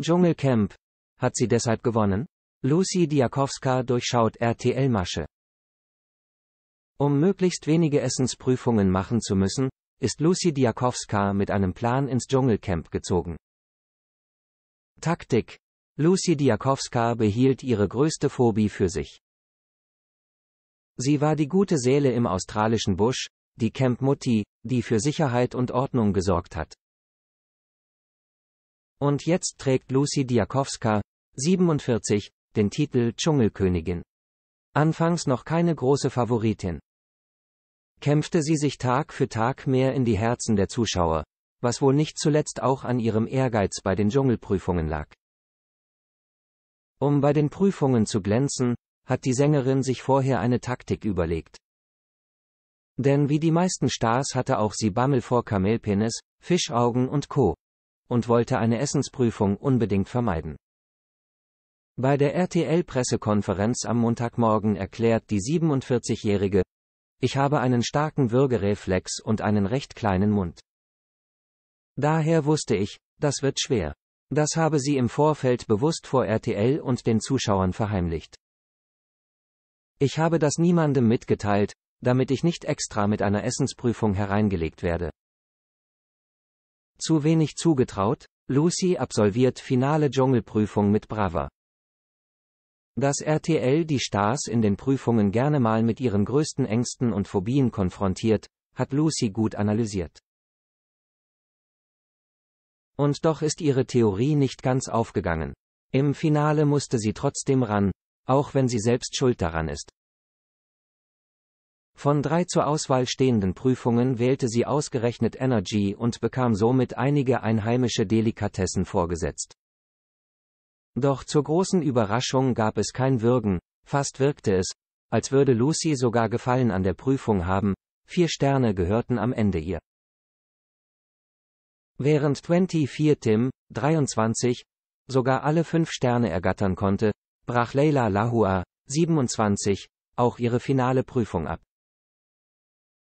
Dschungelcamp. Hat sie deshalb gewonnen? Lucy Diakowska durchschaut RTL-Masche. Um möglichst wenige Essensprüfungen machen zu müssen, ist Lucy Diakowska mit einem Plan ins Dschungelcamp gezogen. Taktik. Lucy Diakowska behielt ihre größte Phobie für sich. Sie war die gute Seele im australischen Busch, die Camp Mutti, die für Sicherheit und Ordnung gesorgt hat. Und jetzt trägt Lucy Diakowska, 47, den Titel Dschungelkönigin. Anfangs noch keine große Favoritin. Kämpfte sie sich Tag für Tag mehr in die Herzen der Zuschauer, was wohl nicht zuletzt auch an ihrem Ehrgeiz bei den Dschungelprüfungen lag. Um bei den Prüfungen zu glänzen, hat die Sängerin sich vorher eine Taktik überlegt. Denn wie die meisten Stars hatte auch sie Bammel vor Kamelpenis, Fischaugen und Co und wollte eine Essensprüfung unbedingt vermeiden. Bei der RTL-Pressekonferenz am Montagmorgen erklärt die 47-Jährige, ich habe einen starken Würgereflex und einen recht kleinen Mund. Daher wusste ich, das wird schwer. Das habe sie im Vorfeld bewusst vor RTL und den Zuschauern verheimlicht. Ich habe das niemandem mitgeteilt, damit ich nicht extra mit einer Essensprüfung hereingelegt werde. Zu wenig zugetraut? Lucy absolviert finale Dschungelprüfung mit Brava. Dass RTL die Stars in den Prüfungen gerne mal mit ihren größten Ängsten und Phobien konfrontiert, hat Lucy gut analysiert. Und doch ist ihre Theorie nicht ganz aufgegangen. Im Finale musste sie trotzdem ran, auch wenn sie selbst schuld daran ist. Von drei zur Auswahl stehenden Prüfungen wählte sie ausgerechnet Energy und bekam somit einige einheimische Delikatessen vorgesetzt. Doch zur großen Überraschung gab es kein Würgen, fast wirkte es, als würde Lucy sogar Gefallen an der Prüfung haben, vier Sterne gehörten am Ende ihr. Während 24 Tim, 23, sogar alle fünf Sterne ergattern konnte, brach Leila Lahua, 27, auch ihre finale Prüfung ab.